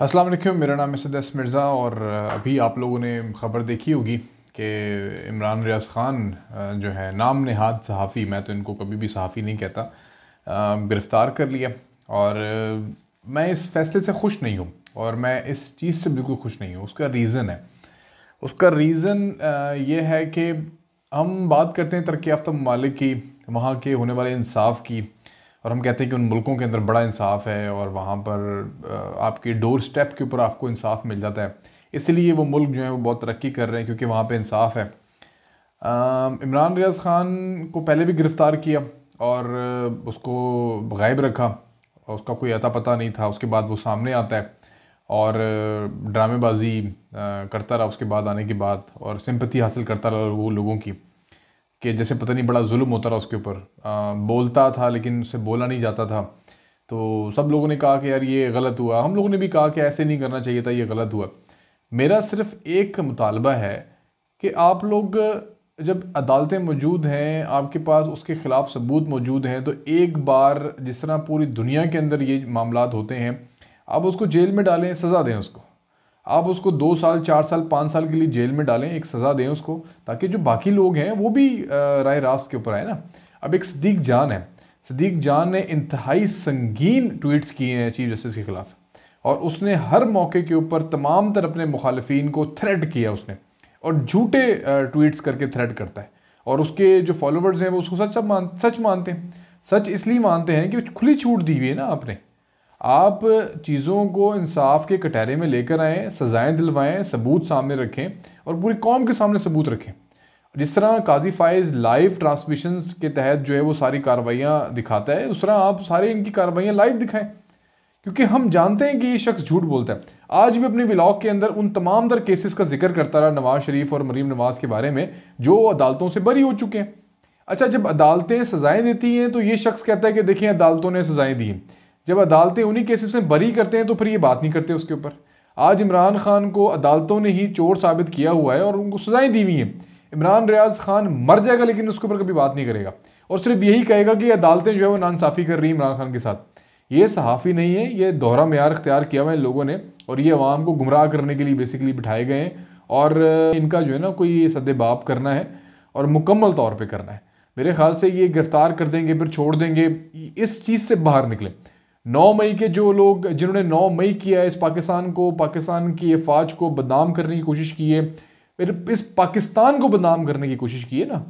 अस्सलाम वालेकुम मेरा नाम है मिर्ज़ा और अभी आप लोगों ने ख़बर देखी होगी कि इमरान रियाज ख़ान जो है नाम नहाद सहाफ़ी मैं तो इनको कभी भी सहाफ़ी नहीं कहता गिरफ़्तार कर लिया और मैं इस फैसले से खुश नहीं हूँ और मैं इस चीज़ से बिल्कुल खुश नहीं हूँ उसका रीज़न है उसका रीज़न ये है कि हम बात करते हैं तरक्याफ्ता ममालिक की वहाँ के होने वाले इंसाफ की और हम कहते हैं कि उन मुल्कों के अंदर बड़ा इंसाफ है और वहाँ पर आपकी डोर स्टेप के ऊपर आपको इंसाफ मिल जाता है इसलिए वो मुल्क जो है वो बहुत तरक्की कर रहे हैं क्योंकि वहाँ पर इंसाफ है इमरान रियाज ख़ान को पहले भी गिरफ़्तार किया और उसको गायब रखा और उसका कोई अता पता नहीं था उसके बाद वो सामने आता है और ड्रामेबाजी करता रहा उसके बाद आने के बाद और सिंपति हासिल करता रहा वो लोगों की कि जैसे पता नहीं बड़ा जुल्म होता रहा उसके ऊपर बोलता था लेकिन उसे बोला नहीं जाता था तो सब लोगों ने कहा कि यार ये गलत हुआ हम लोगों ने भी कहा कि ऐसे नहीं करना चाहिए था ये गलत हुआ मेरा सिर्फ एक मुतालबा है कि आप लोग जब अदालतें मौजूद हैं आपके पास उसके ख़िलाफ़ सबूत मौजूद हैं तो एक बार जिस तरह पूरी दुनिया के अंदर ये मामला होते हैं आप उसको जेल में डालें सज़ा दें उसको आप उसको दो साल चार साल पाँच साल के लिए जेल में डालें एक सज़ा दें उसको ताकि जो बाकी लोग हैं वो भी राय रास्त के ऊपर आए ना अब एक सदीक जान है सदीक जान ने इंतहाई संगीन ट्वीट्स किए हैं चीफ जस्टिस के ख़िलाफ़ और उसने हर मौके के ऊपर तमाम तर अपने मुखालफन को थ्रेट किया उसने और झूठे ट्वीट्स करके थ्रेट करता है और उसके जो फॉलोवर्स हैं वो उसको सच मान सच मानते हैं सच इसलिए मानते हैं कि खुली छूट दी हुई है ना आपने आप चीज़ों को इंसाफ के कटहरे में लेकर आएँ सज़ाएँ दिलवाएँ सबूत सामने रखें और पूरी कौम के सामने सबूत रखें जिस तरह काजी फाइज लाइव ट्रांसमिशन के तहत जो है वो सारी कार्रवाइयाँ दिखाता है उस तरह आप सारी इनकी कार्रवाइयाँ लाइव दिखाएं क्योंकि हम जानते हैं कि ये शख्स झूठ बोलता है आज भी अपने ब्लॉग के अंदर उन तमाम दर केसेस का जिक्र करता रहा नवाज शरीफ और मरीम नवाज के बारे में जो अदालतों से बरी हो चुके हैं अच्छा जब अदालतें सज़ाएँ देती हैं तो ये शख्स कहता है कि देखिए अदालतों ने सज़ाएँ दी हैं जब अदालतें उन्हीं केसेस में बरी करते हैं तो फिर ये बात नहीं करते उसके ऊपर आज इमरान खान को अदालतों ने ही चोर साबित किया हुआ है और उनको सजाएं दी हुई हैं इमरान रियाज खान मर जाएगा लेकिन उसके ऊपर कभी बात नहीं करेगा और सिर्फ यही कहेगा कि अदालतें जो है वो नानसाफ़ी कर रही हैं इमरान खान के साथ ये सहाफ़ी नहीं है ये दोहरा मैार अख्तियार किया हुआ है लोगों ने और ये आवाम को गुमराह करने के लिए बेसिकली बिठाए गए हैं और इनका जो है ना कोई सदेबाप करना है और मुकम्मल तौर पर करना है मेरे ख्याल से ये गिरफ़्तार कर देंगे फिर छोड़ देंगे इस चीज़ से बाहर निकलें नौ मई के जो लोग जिन्होंने नौ मई किया है इस पाकिस्तान को पाकिस्तान की अफवाज को बदनाम करने की कोशिश की है फिर इस पाकिस्तान को बदनाम करने की कोशिश की है ना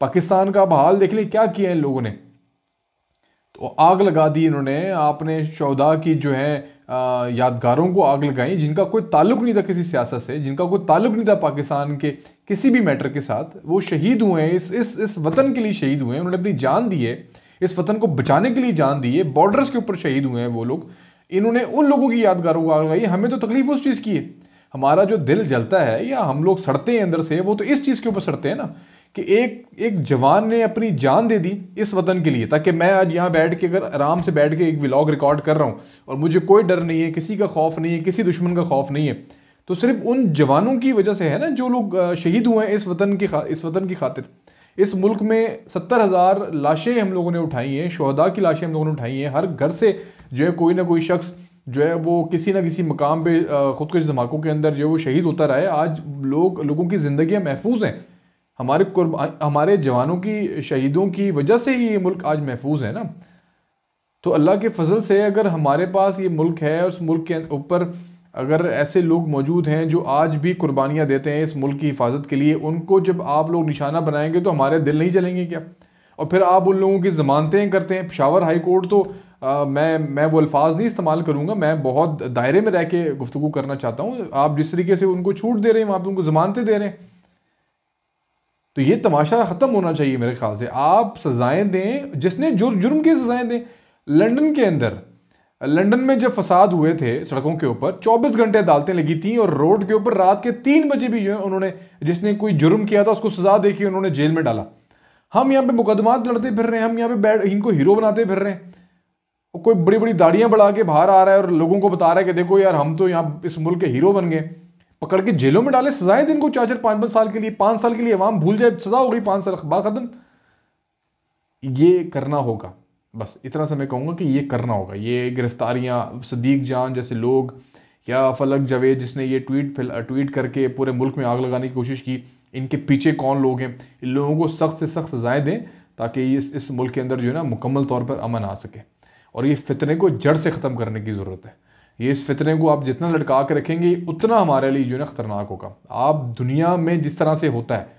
पाकिस्तान का बहाल देख लें क्या किया है इन लोगों ने तो आग लगा दी इन्होंने आपने शौदा की जो है यादगारों को आग लगाई जिनका कोई ताल्लुक नहीं था किसी सियासत से जिनका कोई ताल्लुक नहीं था पाकिस्तान के किसी भी मैटर के साथ वो शहीद हुए हैं इस इस इस वतन के लिए शहीद हुए हैं उन्होंने अपनी जान दी है इस वतन को बचाने के लिए जान दी है बॉर्डर्स के ऊपर शहीद हुए हैं वो लोग इन्होंने उन लोगों की यादगार उगाई हमें तो तकलीफ उस चीज़ की है हमारा जो दिल जलता है या हम लोग सड़ते हैं अंदर से वो तो इस चीज़ के ऊपर सड़ते हैं ना कि एक एक जवान ने अपनी जान दे दी इस वतन के लिए ताकि मैं आज यहाँ बैठ के अगर आराम से बैठ के एक व्लॉग रिकॉर्ड कर रहा हूँ और मुझे कोई डर नहीं है किसी का खौफ नहीं है किसी दुश्मन का खौफ नहीं है तो सिर्फ उन जवानों की वजह से है ना जो लोग शहीद हुए हैं इस वतन के इस वतन की खातिर इस मुल्क में सत्तर हज़ार लाशें हम लोगों ने उठाई हैं शहदा की लाशें हम लोगों ने उठाई हैं हर घर से जो है कोई ना कोई शख्स जो है वो किसी ना किसी मकाम पे खुदकश धमाकों के अंदर जो है वो शहीद होता रहा है आज लोग लोगों की ज़िंदगियाँ महफूज हैं हमारे हमारे जवानों की शहीदों की वजह से ही ये मुल्क आज महफूज है ना तो अल्लाह के फजल से अगर हमारे पास ये मुल्क है और उस मुल्क के अं-, ऊपर अगर ऐसे लोग मौजूद हैं जो आज भी कुर्बानियाँ देते हैं इस मुल्क की हिफाजत के लिए उनको जब आप लोग निशाना बनाएंगे तो हमारे दिल नहीं चलेंगे क्या और फिर आप उन लोगों की ज़मानतें करते हैं पिशावर हाई कोर्ट तो आ, मैं मैं वो अल्फाज नहीं इस्तेमाल करूँगा मैं बहुत दायरे में रह के गुफ्तु करना चाहता हूँ आप जिस तरीके से उनको छूट दे रहे हैं वहाँ पर उनको ज़मानतें दे रहे हैं तो ये तमाशा ख़त्म होना चाहिए मेरे ख्याल से आप सज़ाएँ दें जिसने जुर्म जुर्म की सज़ाएँ दें लंदन के अंदर लंदन में जब फसाद हुए थे सड़कों के ऊपर 24 घंटे अदालतें लगी थी और रोड के ऊपर रात के तीन बजे भी जो है उन्होंने जिसने कोई जुर्म किया था उसको सजा दे के उन्होंने जेल में डाला हम यहाँ पे मुकदमा लड़ते फिर रहे हैं हम यहाँ पे बैठ इनको हीरो बनाते फिर रहे हैं और कोई बड़ी बड़ी दाढ़ियाँ बढ़ा के बाहर आ रहा है और लोगों को बता रहा है कि देखो यार हम तो यहाँ इस मुल्क के हीरो बन गए पकड़ के जेलों में डाले सजाएं दिन को चार चार पाँच पाँच साल के लिए पाँच साल के लिए अवाम भूल जाए सजा हो गई पाँच साल बाद खत्म ये करना होगा बस इतना समय मैं कहूँगा कि ये करना होगा ये गिरफ्तारियाँ सदीक जान जैसे लोग या फलक जावेद जिसने ये ट्वीट ट्वीट करके पूरे मुल्क में आग लगाने की कोशिश की इनके पीछे कौन लोग हैं इन लोगों को सख्त से सख्त सज़ाएँ दें ताकि इस इस मुल्क के अंदर जो है ना मुकम्मल तौर पर अमन आ सके और ये फितने को जड़ से ख़त्म करने की ज़रूरत है ये इस फितने को आप जितना लटका के रखेंगे उतना हमारे लिए जो है ना ख़तरनाक होगा आप दुनिया में जिस तरह से होता है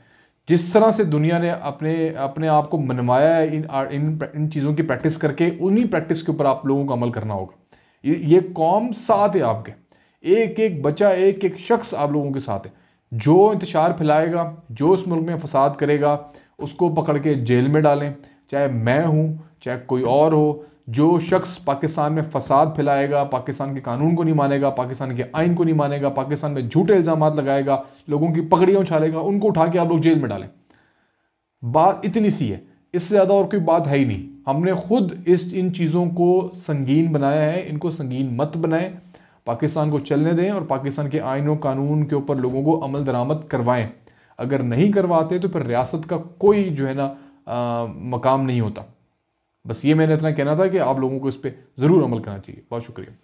जिस तरह से दुनिया ने अपने अपने आप को मनवाया है इन इन इन चीज़ों की प्रैक्टिस करके उन्हीं प्रैक्टिस के ऊपर आप लोगों को अमल करना होगा ये कौम साथ है आपके एक एक बच्चा एक एक शख्स आप लोगों के साथ है जो इंतजार फैलाएगा जो उस मुल्क में फसाद करेगा उसको पकड़ के जेल में डालें चाहे मैं हूँ चाहे कोई और हो जो शख्स पाकिस्तान में फसाद फैलाएगा पाकिस्तान के कानून को नहीं मानेगा पाकिस्तान के आइन को नहीं मानेगा पाकिस्तान में झूठे इल्ज़ाम लगाएगा लोगों की पकड़ियाँ उछालेगा उनको उठा के आप लोग जेल में डालें बात इतनी सी है इससे ज़्यादा और कोई बात है ही नहीं हमने खुद इस इन चीज़ों को संगीन बनाया है इनको संगीन मत बनाएं पाकिस्तान को चलने दें और पाकिस्तान के आइनों कानून के ऊपर लोगों को अमल दरामद करवाएं अगर नहीं करवाते तो फिर रियासत का कोई जो है ना आ, मकाम नहीं होता बस ये मैंने इतना कहना था कि आप लोगों को इस पर ज़रूर अमल करना चाहिए बहुत शुक्रिया